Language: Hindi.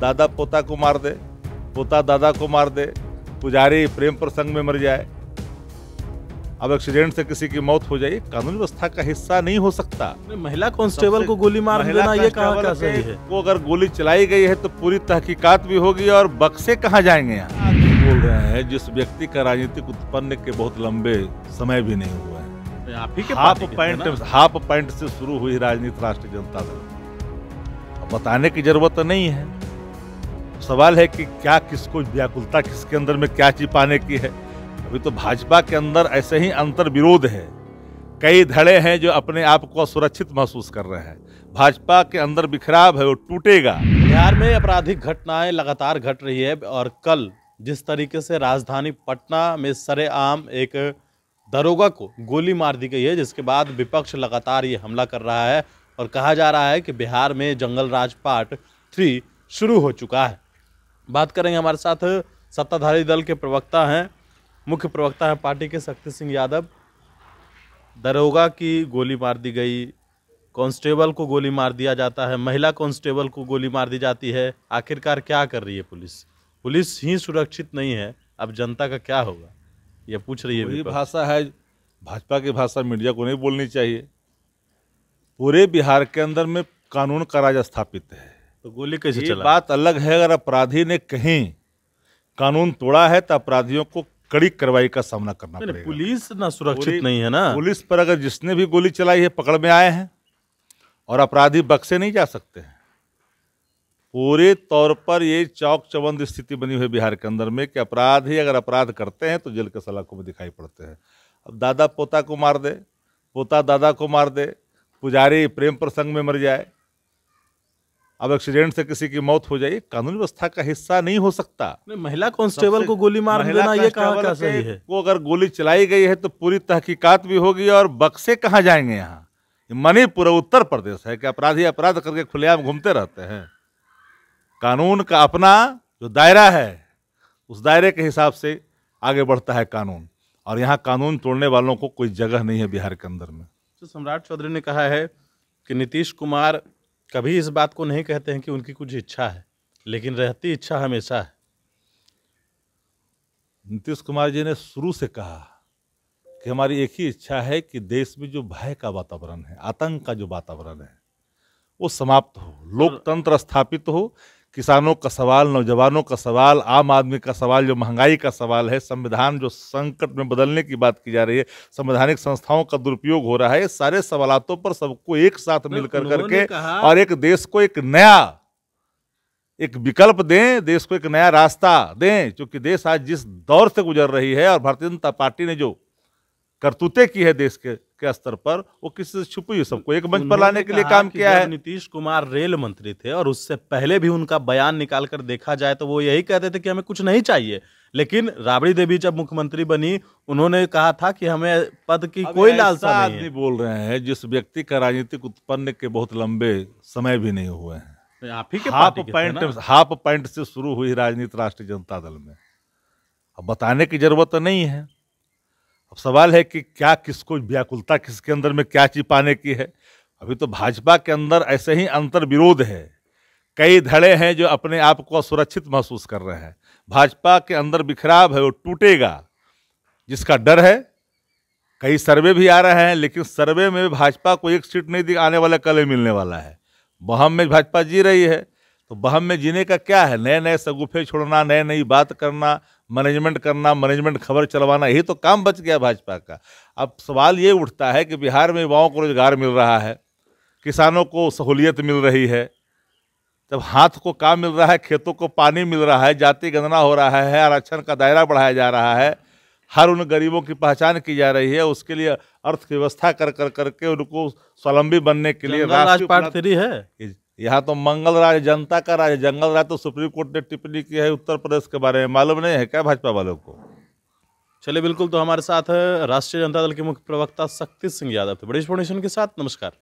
दादा पोता को मार दे पोता दादा को मार दे पुजारी प्रेम प्रसंग में मर जाए अब एक्सीडेंट से किसी की मौत हो जाए कानून व्यवस्था का हिस्सा नहीं हो सकता महिला कांस्टेबल को गोली मार देना ये कहां का सही है वो अगर गोली चलाई गई है तो पूरी तहकीकात भी होगी और बक्से कहाँ जाएंगे यहाँ बोल रहे हैं जिस व्यक्ति का राजनीतिक उत्पन्न के बहुत लंबे समय भी नहीं हुआ है तो हाफ पॉइंट हाफ पॉइंट से शुरू हुई राजनीति राष्ट्रीय जनता दल बताने की जरूरत तो नहीं है सवाल है कि क्या किसको व्याकुलता किसके अंदर में क्या चीज पाने की है अभी तो भाजपा के अंदर ऐसे ही अंतर विरोध है कई धड़े हैं जो अपने आप को असुरक्षित महसूस कर रहे हैं भाजपा के अंदर बिखराब है वो टूटेगा बिहार में आपराधिक घटनाएं लगातार घट रही है और कल जिस तरीके से राजधानी पटना में सरेआम एक दरोगा को गोली मार दी गई है जिसके बाद विपक्ष लगातार ये हमला कर रहा है और कहा जा रहा है कि बिहार में जंगल राज पार्ट थ्री शुरू हो चुका है बात करेंगे हमारे साथ सत्ताधारी दल के प्रवक्ता हैं मुख्य प्रवक्ता हैं पार्टी के शक्ति सिंह यादव दरोगा की गोली मार दी गई कांस्टेबल को गोली मार दिया जाता है महिला कांस्टेबल को गोली मार दी जाती है आखिरकार क्या कर रही है पुलिस पुलिस ही सुरक्षित नहीं है अब जनता का क्या होगा ये पूछ रही है भाषा है भाजपा की भाषा मीडिया को नहीं बोलनी चाहिए पूरे बिहार के अंदर में कानून का राज स्थापित है तो गोली कैसे चला बात अलग है अगर अपराधी ने कहीं कानून तोड़ा है तो अपराधियों को कड़ी कार्रवाई का सामना करना पड़ेगा पुलिस ना सुरक्षित नहीं है ना पुलिस पर अगर जिसने भी गोली चलाई है पकड़ में आए हैं और अपराधी बक्से नहीं जा सकते हैं पूरे तौर पर ये चौक चौबंद स्थिति बनी हुई बिहार के अंदर में कि अपराध ही अगर अपराध करते हैं तो जेल के सलाखों में दिखाई पड़ते हैं अब दादा पोता को मार दे पोता दादा को मार दे पुजारी प्रेम प्रसंग में मर जाए अब एक्सीडेंट से किसी की मौत हो जाए कानून व्यवस्था का हिस्सा नहीं हो सकता नहीं, महिला कांस्टेबल को गोली मार देना ये कहां का सही है वो अगर गोली चलाई गई है तो पूरी तहकीकात भी होगी और बक्से कहाँ जाएंगे यहाँ मणिपुर उत्तर प्रदेश है कि अपराधी अपराध करके खुलेआम घूमते रहते हैं कानून का अपना जो दायरा है उस दायरे के हिसाब से आगे बढ़ता है कानून और यहाँ कानून तोड़ने वालों को कोई जगह नहीं है बिहार के अंदर में तो सम्राट चौधरी ने कहा है कि नीतीश कुमार कभी इस बात को नहीं कहते हैं कि उनकी कुछ इच्छा है लेकिन रहती इच्छा हमेशा है नीतीश कुमार जी ने शुरू से कहा कि हमारी एक ही इच्छा है कि देश में जो भय का वातावरण है आतंक का जो वातावरण है वो समाप्त हो लोकतंत्र स्थापित हो किसानों का सवाल नौजवानों का सवाल आम आदमी का सवाल जो महंगाई का सवाल है संविधान जो संकट में बदलने की बात की जा रही है संवैधानिक संस्थाओं का दुरुपयोग हो रहा है सारे सवालतों पर सबको एक साथ मिलकर करके और एक देश को एक नया एक विकल्प दें देश को एक नया रास्ता दें क्योंकि देश आज जिस दौर से गुजर रही है और भारतीय जनता पार्टी ने जो करतूतें की है देश के के स्तर पर वो किसी से छुपी हुई सबको एक मंच पर लाने के लिए काम किया है नीतीश कुमार रेल मंत्री थे और उससे पहले भी उनका बयान निकाल कर देखा जाए तो वो यही कहते थे कि हमें कुछ नहीं चाहिए लेकिन राबड़ी देवी जब मुख्यमंत्री बनी उन्होंने कहा था कि हमें पद की कोई लालसा नहीं आदमी बोल रहे हैं जिस व्यक्ति का राजनीतिक उत्पन्न के बहुत लंबे समय भी नहीं हुए हैं तो आप ही के हाफ पॉइंट हाफ पॉइंट से शुरू हुई राजनीति राष्ट्रीय जनता दल में अब बताने की जरूरत नहीं है अब सवाल है कि क्या किसको व्याकुलता किसके अंदर में क्या चीज पाने की है अभी तो भाजपा के अंदर ऐसे ही अंतर विरोध है कई धड़े हैं जो अपने आप को असुरक्षित महसूस कर रहे हैं भाजपा के अंदर बिखराव है वो टूटेगा जिसका डर है कई सर्वे भी आ रहे हैं लेकिन सर्वे में भाजपा को एक सीट नहीं आने वाला कल मिलने वाला है बहम में भाजपा जी रही है तो बहम में जीने का क्या है नए नए सगुफे छोड़ना नए नई बात करना मैनेजमेंट करना मैनेजमेंट खबर चलवाना यही तो काम बच गया भाजपा का अब सवाल ये उठता है कि बिहार में युवाओं को रोज़गार मिल रहा है किसानों को सहूलियत मिल रही है जब हाथ को काम मिल रहा है खेतों को पानी मिल रहा है जाति गणना हो रहा है आरक्षण का दायरा बढ़ाया जा रहा है हर उन गरीबों की पहचान की जा रही है उसके लिए अर्थव्यवस्था कर कर करके उनको स्वावलंबी बनने के लिए राष्ट्रीय है यहाँ तो मंगल राज जनता का राज जंगल राज तो सुप्रीम कोर्ट ने टिप्पणी की है उत्तर प्रदेश के बारे में मालूम नहीं है क्या भाजपा वालों को चलिए बिल्कुल तो हमारे साथ राष्ट्रीय जनता दल के मुख्य प्रवक्ता शक्ति सिंह यादव थे ब्रिटिश फाउंडेशन के साथ नमस्कार